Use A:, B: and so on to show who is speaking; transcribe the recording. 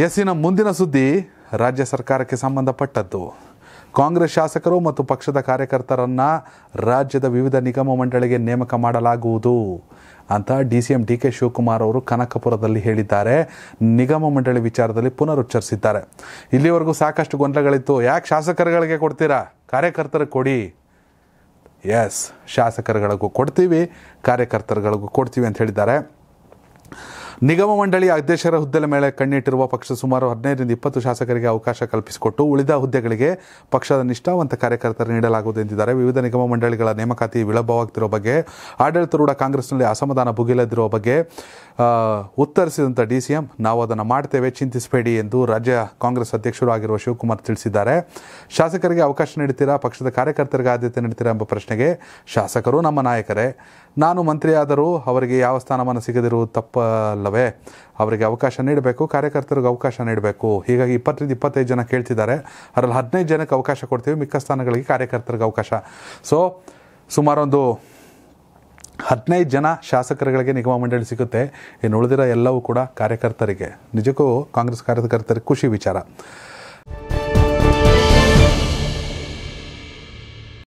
A: ಎಸ್ಸಿನ ಮುಂದಿನ ಸುದ್ದಿ ರಾಜ್ಯ ಸರ್ಕಾರಕ್ಕೆ ಸಂಬಂಧಪಟ್ಟದ್ದು ಕಾಂಗ್ರೆಸ್ ಶಾಸಕರು ಮತ್ತು ಪಕ್ಷದ ಕಾರ್ಯಕರ್ತರನ್ನು ರಾಜ್ಯದ ವಿವಿಧ ನಿಗಮ ಮಂಡಳಿಗೆ ನೇಮಕ ಮಾಡಲಾಗುವುದು ಅಂತ D C M D K Shivakumar ಅವರು ಕನಕಪುರದಲ್ಲಿ ಹೇಳಿದ್ದಾರೆ ನಿಗಮ ಮಂಡಳಿ ವಿಚಾರದಲ್ಲಿ ಪುನರುಚ್ಚರಿಸಿದ್ದಾರೆ ಇಲ್ಲಿವರೆಗೂ ಸಾಕಷ್ಟು ಗೊಂದಲಗಳಿತ್ತು ಯಾಕೆ ಶಾಸಕರುಗಳಿಗೆ ಕೊಡ್ತೀರಾ ಕಾರ್ಯಕರ್ತರು ಕೊಡಿ ಎಸ್ ಶಾಸಕರುಗಳಿಗೂ ಕೊಡ್ತೀವಿ ಕಾರ್ಯಕರ್ತರುಗಳಿಗೂ ಕೊಡ್ತೀವಿ ಅಂತ ಹೇಳಿದ್ದಾರೆ ನಿಗಮ ಮಂಡಳಿ ಅಧ್ಯಕ್ಷರ ಹುದ್ದೆಗಳ ಮೇಲೆ ಕಣ್ಣಿಟ್ಟಿರುವ ಪಕ್ಷ ಸುಮಾರು ಹದಿನೈದರಿಂದ ಇಪ್ಪತ್ತು ಶಾಸಕರಿಗೆ ಅವಕಾಶ ಕಲ್ಪಿಸಿಕೊಟ್ಟು ಉಳಿದ ಹುದ್ದೆಗಳಿಗೆ ಪಕ್ಷದ ನಿಷ್ಠಾವಂತ ಕಾರ್ಯಕರ್ತರು ನೀಡಲಾಗುವುದು ಎಂದಿದ್ದಾರೆ ವಿವಿಧ ನಿಗಮ ಮಂಡಳಿಗಳ ನೇಮಕಾತಿ ವಿಳಂಬವಾಗ್ತಿರೋ ಬಗ್ಗೆ ಆಡಳಿತರೂಢ ಕಾಂಗ್ರೆಸ್ನಲ್ಲಿ ಅಸಮಾಧಾನ ಭುಗಿಲದಿರುವ ಬಗ್ಗೆ ಉತ್ತರಿಸಿದಂಥ ಡಿ ಸಿ ಎಂ ನಾವು ಅದನ್ನು ಮಾಡ್ತೇವೆ ಚಿಂತಿಸಬೇಡಿ ಎಂದು ರಾಜ್ಯ ಕಾಂಗ್ರೆಸ್ ಅಧ್ಯಕ್ಷರು ಆಗಿರುವ ಶಿವಕುಮಾರ್ ತಿಳಿಸಿದ್ದಾರೆ ಶಾಸಕರಿಗೆ ಅವಕಾಶ ನೀಡ್ತೀರಾ ಪಕ್ಷದ ಕಾರ್ಯಕರ್ತರಿಗೆ ಆದ್ಯತೆ ನೀಡ್ತೀರಾ ಎಂಬ ಪ್ರಶ್ನೆಗೆ ಶಾಸಕರು ನಮ್ಮ ನಾಯಕರೇ ನಾನು ಮಂತ್ರಿಯಾದರೂ ಅವರಿಗೆ ಯಾವ ಸ್ಥಾನಮಾನ ಸಿಗದಿರೋ ತಪ್ಪಲ್ಲವೇ ಅವರಿಗೆ ಅವಕಾಶ ನೀಡಬೇಕು ಕಾರ್ಯಕರ್ತರಿಗೆ ಅವಕಾಶ ನೀಡಬೇಕು ಹೀಗಾಗಿ ಇಪ್ಪತ್ತರಿಂದ ಇಪ್ಪತ್ತೈದು ಜನ ಕೇಳ್ತಿದ್ದಾರೆ ಅದರಲ್ಲಿ ಹದಿನೈದು ಜನಕ್ಕೆ ಅವಕಾಶ ಕೊಡ್ತೀವಿ ಮಿಕ್ಕ ಸ್ಥಾನಗಳಿಗೆ ಕಾರ್ಯಕರ್ತರಿಗೆ ಅವಕಾಶ ಸೊ ಸುಮಾರೊಂದು ಹದಿನೈದು ಜನ ಶಾಸಕರುಗಳಿಗೆ ನಿಗಮ ಮಂಡಳಿ ಸಿಗುತ್ತೆ ಇನ್ನು ಉಳಿದಿರೋ ಎಲ್ಲವೂ ಕೂಡ ಕಾರ್ಯಕರ್ತರಿಗೆ ನಿಜಕ್ಕೂ ಕಾಂಗ್ರೆಸ್ ಕಾರ್ಯಕರ್ತರಿಗೆ ಖುಷಿ ವಿಚಾರ